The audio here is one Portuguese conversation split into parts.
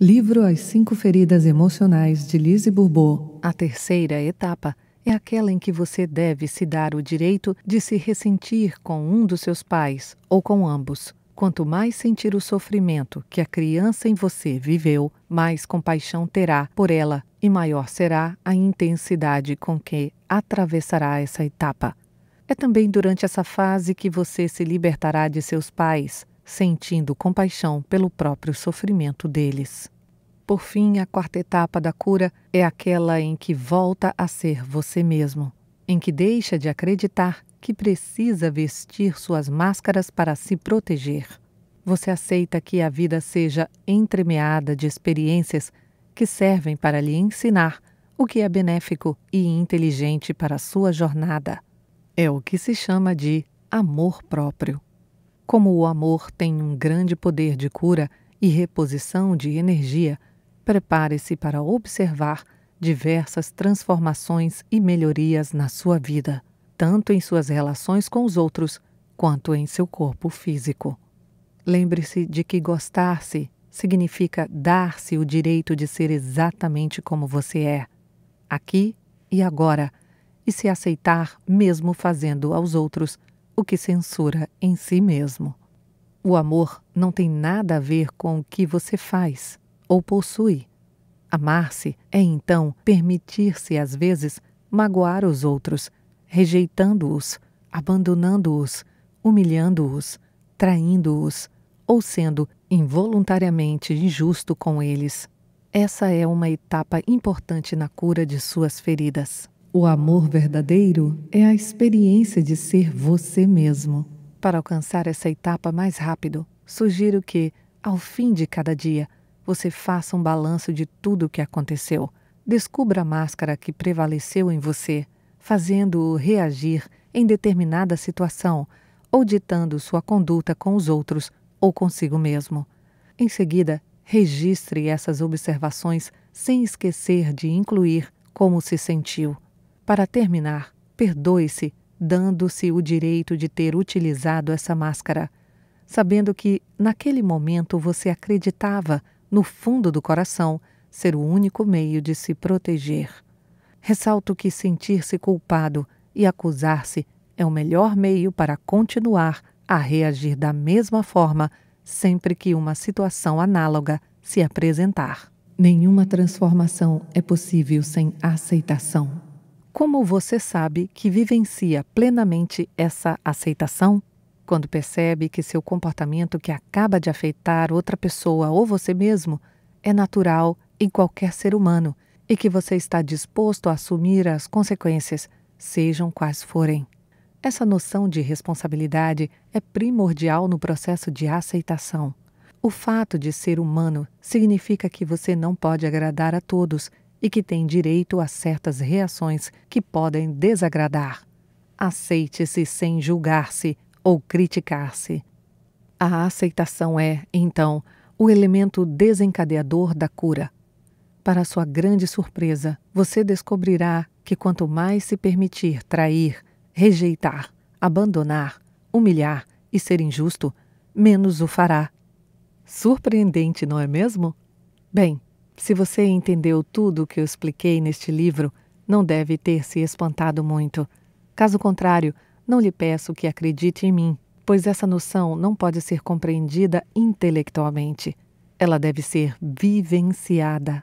Livro As Cinco Feridas Emocionais de Lise Bourbeau. A terceira etapa é aquela em que você deve se dar o direito de se ressentir com um dos seus pais ou com ambos. Quanto mais sentir o sofrimento que a criança em você viveu, mais compaixão terá por ela e maior será a intensidade com que atravessará essa etapa. É também durante essa fase que você se libertará de seus pais, sentindo compaixão pelo próprio sofrimento deles. Por fim, a quarta etapa da cura é aquela em que volta a ser você mesmo, em que deixa de acreditar que precisa vestir suas máscaras para se proteger. Você aceita que a vida seja entremeada de experiências que servem para lhe ensinar o que é benéfico e inteligente para a sua jornada. É o que se chama de amor próprio. Como o amor tem um grande poder de cura e reposição de energia, prepare-se para observar diversas transformações e melhorias na sua vida, tanto em suas relações com os outros quanto em seu corpo físico. Lembre-se de que gostar-se significa dar-se o direito de ser exatamente como você é, aqui e agora, e se aceitar mesmo fazendo aos outros o que censura em si mesmo. O amor não tem nada a ver com o que você faz ou possui. Amar-se é então permitir-se, às vezes, magoar os outros, rejeitando-os, abandonando-os, humilhando-os, traindo-os ou sendo involuntariamente injusto com eles. Essa é uma etapa importante na cura de suas feridas. O amor verdadeiro é a experiência de ser você mesmo. Para alcançar essa etapa mais rápido, sugiro que, ao fim de cada dia, você faça um balanço de tudo o que aconteceu. Descubra a máscara que prevaleceu em você, fazendo-o reagir em determinada situação ou ditando sua conduta com os outros ou consigo mesmo. Em seguida, registre essas observações sem esquecer de incluir como se sentiu. Para terminar, perdoe-se, dando-se o direito de ter utilizado essa máscara, sabendo que, naquele momento, você acreditava, no fundo do coração, ser o único meio de se proteger. Ressalto que sentir-se culpado e acusar-se é o melhor meio para continuar a reagir da mesma forma sempre que uma situação análoga se apresentar. Nenhuma transformação é possível sem aceitação. Como você sabe que vivencia plenamente essa aceitação? Quando percebe que seu comportamento que acaba de afetar outra pessoa ou você mesmo é natural em qualquer ser humano e que você está disposto a assumir as consequências, sejam quais forem. Essa noção de responsabilidade é primordial no processo de aceitação. O fato de ser humano significa que você não pode agradar a todos e que tem direito a certas reações que podem desagradar. Aceite-se sem julgar-se ou criticar-se. A aceitação é, então, o elemento desencadeador da cura. Para sua grande surpresa, você descobrirá que quanto mais se permitir trair, rejeitar, abandonar, humilhar e ser injusto, menos o fará. Surpreendente, não é mesmo? Bem, se você entendeu tudo o que eu expliquei neste livro, não deve ter se espantado muito. Caso contrário, não lhe peço que acredite em mim, pois essa noção não pode ser compreendida intelectualmente. Ela deve ser vivenciada.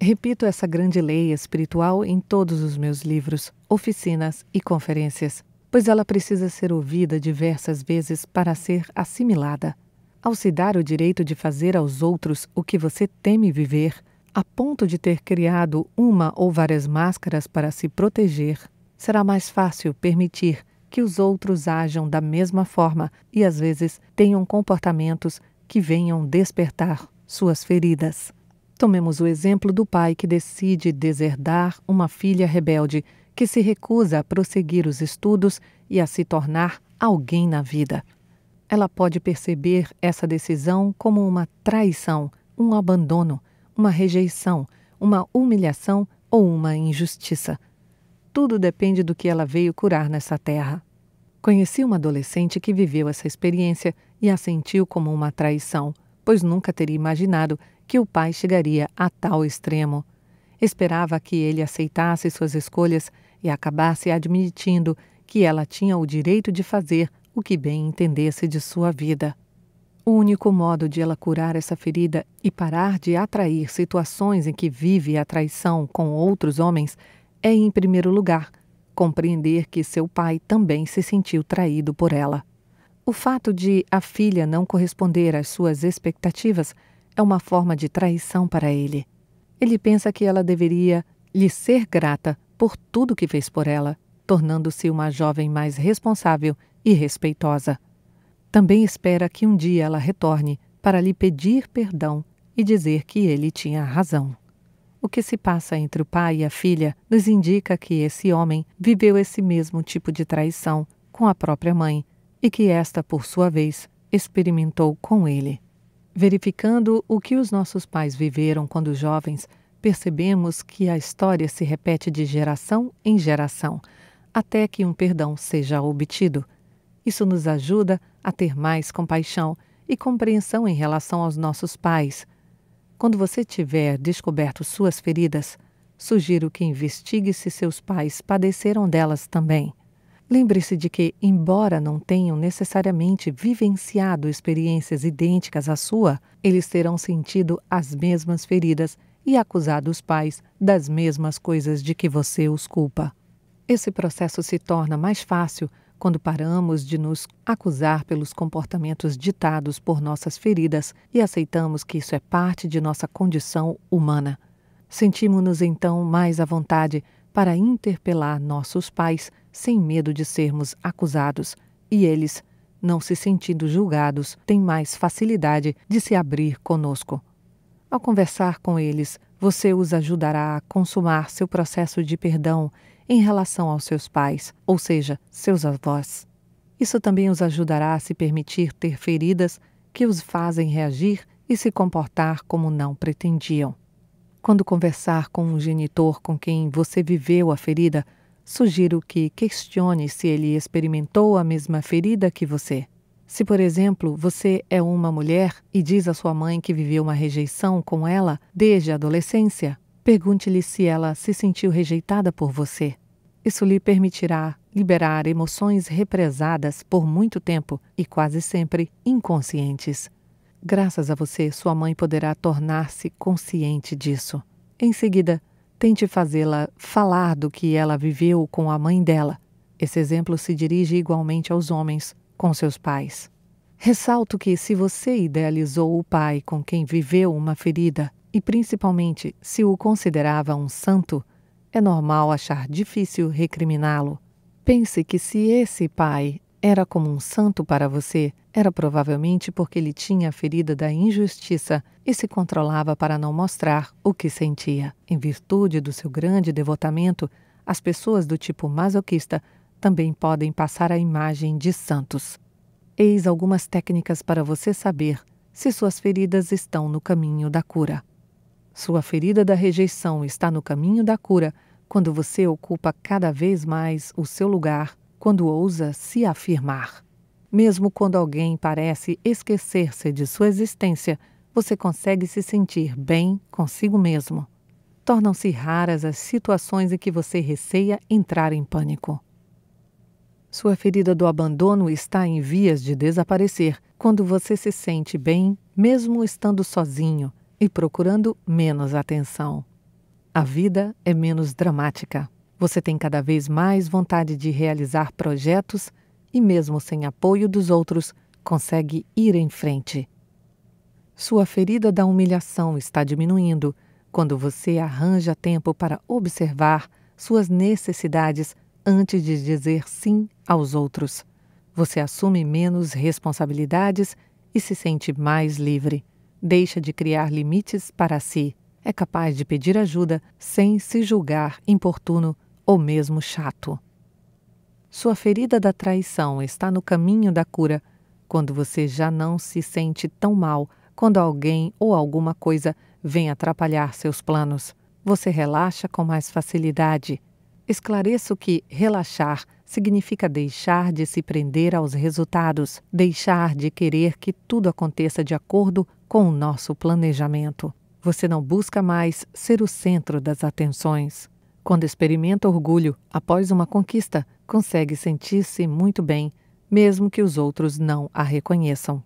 Repito essa grande lei espiritual em todos os meus livros, oficinas e conferências, pois ela precisa ser ouvida diversas vezes para ser assimilada. Ao se dar o direito de fazer aos outros o que você teme viver, a ponto de ter criado uma ou várias máscaras para se proteger, será mais fácil permitir que os outros ajam da mesma forma e às vezes tenham comportamentos que venham despertar suas feridas. Tomemos o exemplo do pai que decide deserdar uma filha rebelde que se recusa a prosseguir os estudos e a se tornar alguém na vida ela pode perceber essa decisão como uma traição, um abandono, uma rejeição, uma humilhação ou uma injustiça. Tudo depende do que ela veio curar nessa terra. Conheci uma adolescente que viveu essa experiência e a sentiu como uma traição, pois nunca teria imaginado que o pai chegaria a tal extremo. Esperava que ele aceitasse suas escolhas e acabasse admitindo que ela tinha o direito de fazer o que bem entendesse de sua vida. O único modo de ela curar essa ferida e parar de atrair situações em que vive a traição com outros homens é, em primeiro lugar, compreender que seu pai também se sentiu traído por ela. O fato de a filha não corresponder às suas expectativas é uma forma de traição para ele. Ele pensa que ela deveria lhe ser grata por tudo que fez por ela, tornando-se uma jovem mais responsável e respeitosa. Também espera que um dia ela retorne para lhe pedir perdão e dizer que ele tinha razão. O que se passa entre o pai e a filha nos indica que esse homem viveu esse mesmo tipo de traição com a própria mãe e que esta, por sua vez, experimentou com ele. Verificando o que os nossos pais viveram quando jovens, percebemos que a história se repete de geração em geração, até que um perdão seja obtido. Isso nos ajuda a ter mais compaixão e compreensão em relação aos nossos pais. Quando você tiver descoberto suas feridas, sugiro que investigue se seus pais padeceram delas também. Lembre-se de que, embora não tenham necessariamente vivenciado experiências idênticas à sua, eles terão sentido as mesmas feridas e acusado os pais das mesmas coisas de que você os culpa. Esse processo se torna mais fácil quando paramos de nos acusar pelos comportamentos ditados por nossas feridas e aceitamos que isso é parte de nossa condição humana. Sentimos-nos então mais à vontade para interpelar nossos pais sem medo de sermos acusados, e eles, não se sentindo julgados, têm mais facilidade de se abrir conosco. Ao conversar com eles, você os ajudará a consumar seu processo de perdão em relação aos seus pais, ou seja, seus avós. Isso também os ajudará a se permitir ter feridas que os fazem reagir e se comportar como não pretendiam. Quando conversar com um genitor com quem você viveu a ferida, sugiro que questione se ele experimentou a mesma ferida que você. Se, por exemplo, você é uma mulher e diz à sua mãe que viveu uma rejeição com ela desde a adolescência, pergunte-lhe se ela se sentiu rejeitada por você. Isso lhe permitirá liberar emoções represadas por muito tempo e quase sempre inconscientes. Graças a você, sua mãe poderá tornar-se consciente disso. Em seguida, tente fazê-la falar do que ela viveu com a mãe dela. Esse exemplo se dirige igualmente aos homens, com seus pais. Ressalto que, se você idealizou o pai com quem viveu uma ferida, e principalmente se o considerava um santo, é normal achar difícil recriminá-lo. Pense que se esse pai era como um santo para você, era provavelmente porque ele tinha a ferida da injustiça e se controlava para não mostrar o que sentia. Em virtude do seu grande devotamento, as pessoas do tipo masoquista também podem passar a imagem de santos. Eis algumas técnicas para você saber se suas feridas estão no caminho da cura. Sua ferida da rejeição está no caminho da cura quando você ocupa cada vez mais o seu lugar, quando ousa se afirmar. Mesmo quando alguém parece esquecer-se de sua existência, você consegue se sentir bem consigo mesmo. Tornam-se raras as situações em que você receia entrar em pânico. Sua ferida do abandono está em vias de desaparecer quando você se sente bem, mesmo estando sozinho, e procurando menos atenção. A vida é menos dramática. Você tem cada vez mais vontade de realizar projetos e, mesmo sem apoio dos outros, consegue ir em frente. Sua ferida da humilhação está diminuindo quando você arranja tempo para observar suas necessidades antes de dizer sim aos outros. Você assume menos responsabilidades e se sente mais livre deixa de criar limites para si, é capaz de pedir ajuda sem se julgar importuno ou mesmo chato. Sua ferida da traição está no caminho da cura quando você já não se sente tão mal quando alguém ou alguma coisa vem atrapalhar seus planos. Você relaxa com mais facilidade Esclareço que relaxar significa deixar de se prender aos resultados, deixar de querer que tudo aconteça de acordo com o nosso planejamento. Você não busca mais ser o centro das atenções. Quando experimenta orgulho após uma conquista, consegue sentir-se muito bem, mesmo que os outros não a reconheçam.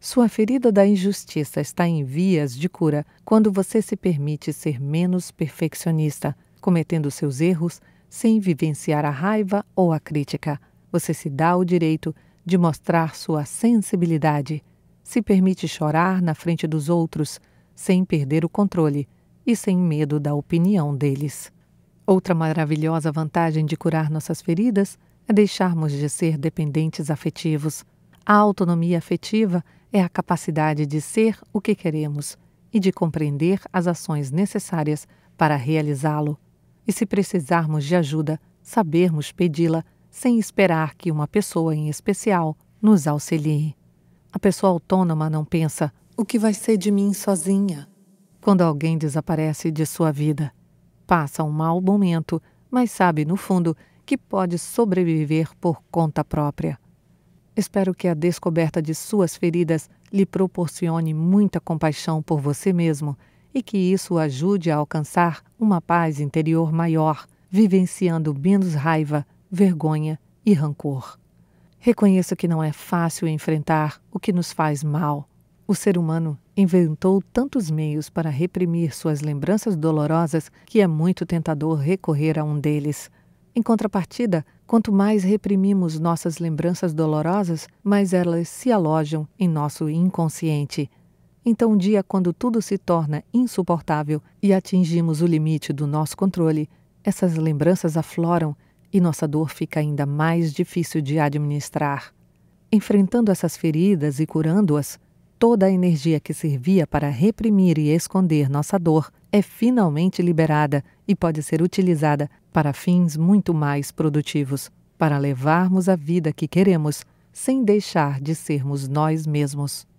Sua ferida da injustiça está em vias de cura quando você se permite ser menos perfeccionista cometendo seus erros sem vivenciar a raiva ou a crítica. Você se dá o direito de mostrar sua sensibilidade, se permite chorar na frente dos outros sem perder o controle e sem medo da opinião deles. Outra maravilhosa vantagem de curar nossas feridas é deixarmos de ser dependentes afetivos. A autonomia afetiva é a capacidade de ser o que queremos e de compreender as ações necessárias para realizá-lo e, se precisarmos de ajuda, sabermos pedi-la sem esperar que uma pessoa em especial nos auxilie. A pessoa autônoma não pensa: o que vai ser de mim sozinha? Quando alguém desaparece de sua vida, passa um mau momento, mas sabe, no fundo, que pode sobreviver por conta própria. Espero que a descoberta de suas feridas lhe proporcione muita compaixão por você mesmo e que isso o ajude a alcançar uma paz interior maior, vivenciando menos raiva, vergonha e rancor. Reconheça que não é fácil enfrentar o que nos faz mal. O ser humano inventou tantos meios para reprimir suas lembranças dolorosas que é muito tentador recorrer a um deles. Em contrapartida, quanto mais reprimimos nossas lembranças dolorosas, mais elas se alojam em nosso inconsciente, então, um dia, quando tudo se torna insuportável e atingimos o limite do nosso controle, essas lembranças afloram e nossa dor fica ainda mais difícil de administrar. Enfrentando essas feridas e curando-as, toda a energia que servia para reprimir e esconder nossa dor é finalmente liberada e pode ser utilizada para fins muito mais produtivos, para levarmos a vida que queremos sem deixar de sermos nós mesmos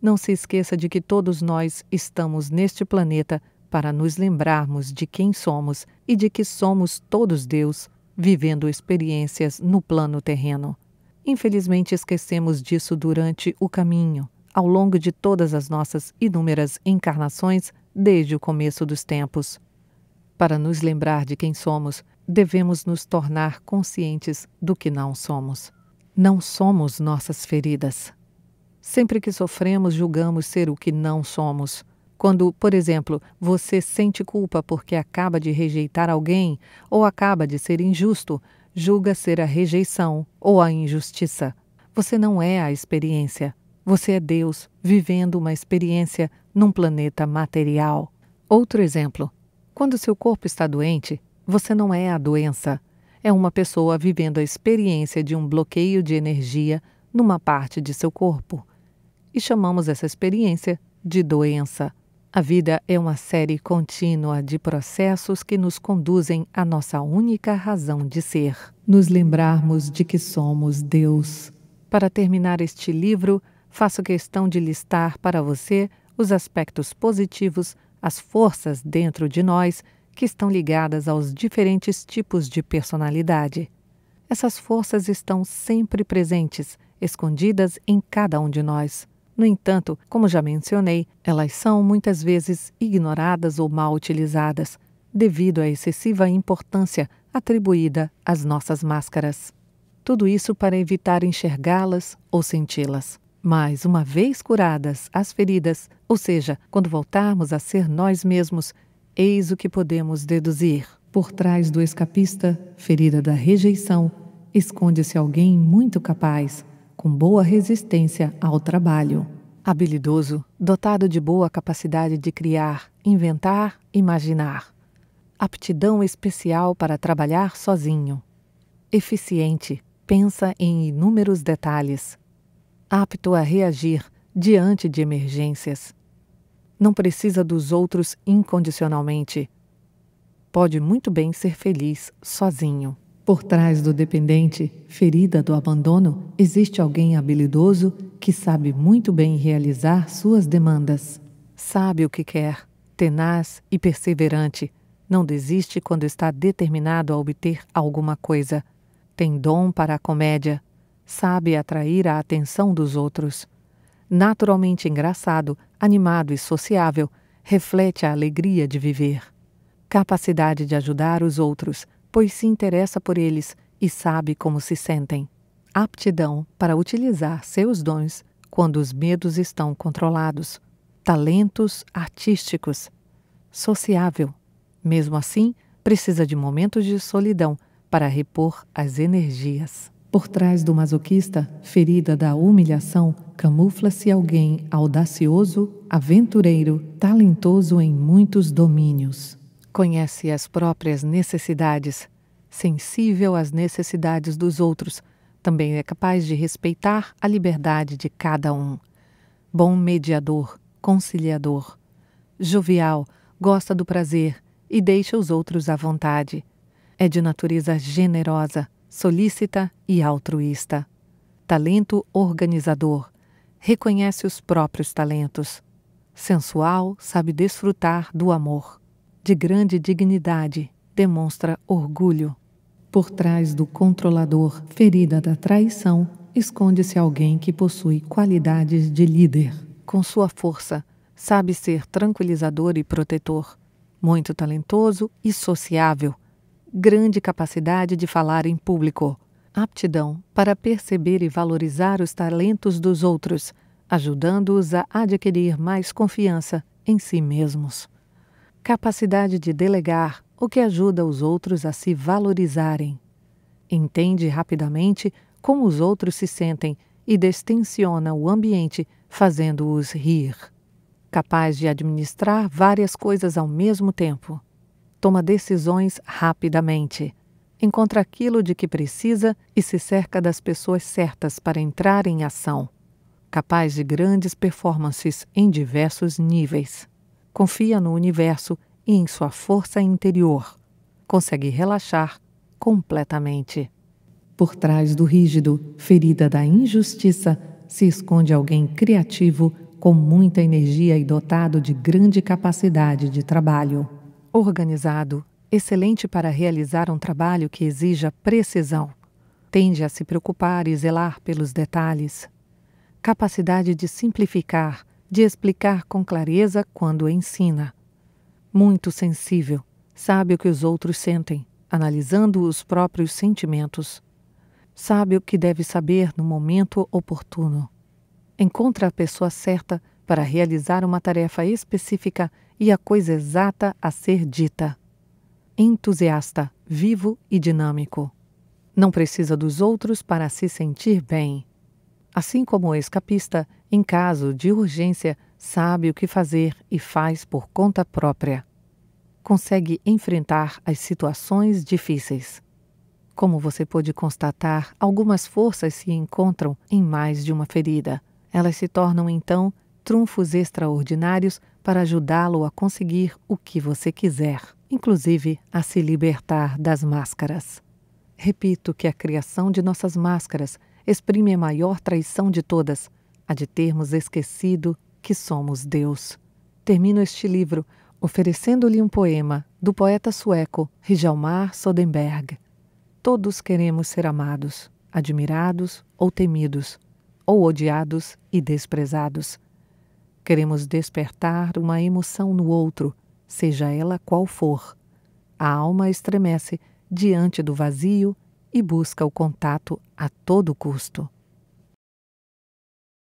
não se esqueça de que todos nós estamos neste planeta para nos lembrarmos de quem somos e de que somos todos Deus, vivendo experiências no plano terreno. Infelizmente, esquecemos disso durante o caminho, ao longo de todas as nossas inúmeras encarnações desde o começo dos tempos. Para nos lembrar de quem somos, devemos nos tornar conscientes do que não somos. Não somos nossas feridas. Sempre que sofremos, julgamos ser o que não somos. Quando, por exemplo, você sente culpa porque acaba de rejeitar alguém ou acaba de ser injusto, julga ser a rejeição ou a injustiça. Você não é a experiência. Você é Deus vivendo uma experiência num planeta material. Outro exemplo: quando seu corpo está doente, você não é a doença. É uma pessoa vivendo a experiência de um bloqueio de energia numa parte de seu corpo e chamamos essa experiência de doença. A vida é uma série contínua de processos que nos conduzem à nossa única razão de ser, nos lembrarmos de que somos Deus. Para terminar este livro, faço questão de listar para você os aspectos positivos, as forças dentro de nós que estão ligadas aos diferentes tipos de personalidade. Essas forças estão sempre presentes, escondidas em cada um de nós. No entanto, como já mencionei, elas são muitas vezes ignoradas ou mal utilizadas, devido à excessiva importância atribuída às nossas máscaras. Tudo isso para evitar enxergá-las ou senti-las. Mas, uma vez curadas as feridas, ou seja, quando voltarmos a ser nós mesmos, eis o que podemos deduzir. Por trás do escapista, ferida da rejeição, esconde-se alguém muito capaz, com boa resistência ao trabalho. Habilidoso, dotado de boa capacidade de criar, inventar, imaginar. Aptidão especial para trabalhar sozinho. Eficiente, pensa em inúmeros detalhes. Apto a reagir diante de emergências. Não precisa dos outros incondicionalmente. Pode muito bem ser feliz sozinho. Por trás do dependente, ferida do abandono, existe alguém habilidoso que sabe muito bem realizar suas demandas. Sabe o que quer, tenaz e perseverante. Não desiste quando está determinado a obter alguma coisa. Tem dom para a comédia. Sabe atrair a atenção dos outros. Naturalmente engraçado, animado e sociável, reflete a alegria de viver. Capacidade de ajudar os outros pois se interessa por eles e sabe como se sentem. Aptidão para utilizar seus dons quando os medos estão controlados. Talentos artísticos. Sociável. Mesmo assim, precisa de momentos de solidão para repor as energias. Por trás do masoquista, ferida da humilhação, camufla-se alguém audacioso, aventureiro, talentoso em muitos domínios conhece as próprias necessidades, sensível às necessidades dos outros, também é capaz de respeitar a liberdade de cada um. Bom mediador, conciliador. Jovial, gosta do prazer e deixa os outros à vontade. É de natureza generosa, solícita e altruísta. Talento organizador. Reconhece os próprios talentos. Sensual, sabe desfrutar do amor de grande dignidade, demonstra orgulho. Por trás do controlador, ferida da traição, esconde-se alguém que possui qualidades de líder. Com sua força, sabe ser tranquilizador e protetor, muito talentoso e sociável, grande capacidade de falar em público, aptidão para perceber e valorizar os talentos dos outros, ajudando-os a adquirir mais confiança em si mesmos capacidade de delegar, o que ajuda os outros a se valorizarem. Entende rapidamente como os outros se sentem e destensiona o ambiente, fazendo-os rir. Capaz de administrar várias coisas ao mesmo tempo. Toma decisões rapidamente. Encontra aquilo de que precisa e se cerca das pessoas certas para entrar em ação. Capaz de grandes performances em diversos níveis confia no universo e em sua força interior. Consegue relaxar completamente. Por trás do rígido, ferida da injustiça, se esconde alguém criativo, com muita energia e dotado de grande capacidade de trabalho. Organizado, excelente para realizar um trabalho que exija precisão. Tende a se preocupar e zelar pelos detalhes. Capacidade de simplificar, de explicar com clareza quando ensina. Muito sensível, sabe o que os outros sentem, analisando os próprios sentimentos. Sabe o que deve saber no momento oportuno. Encontra a pessoa certa para realizar uma tarefa específica e a coisa exata a ser dita. Entusiasta, vivo e dinâmico. Não precisa dos outros para se sentir bem. Assim como o escapista, em caso de urgência, sabe o que fazer e faz por conta própria. Consegue enfrentar as situações difíceis. Como você pôde constatar, algumas forças se encontram em mais de uma ferida. Elas se tornam então trunfos extraordinários para ajudá-lo a conseguir o que você quiser, inclusive a se libertar das máscaras. Repito que a criação de nossas máscaras exprime a maior traição de todas a de termos esquecido que somos Deus. Termino este livro oferecendo-lhe um poema do poeta sueco Hjalmar Sodenberg. Todos queremos ser amados, admirados ou temidos, ou odiados e desprezados. Queremos despertar uma emoção no outro, seja ela qual for. A alma estremece diante do vazio e busca o contato a todo custo.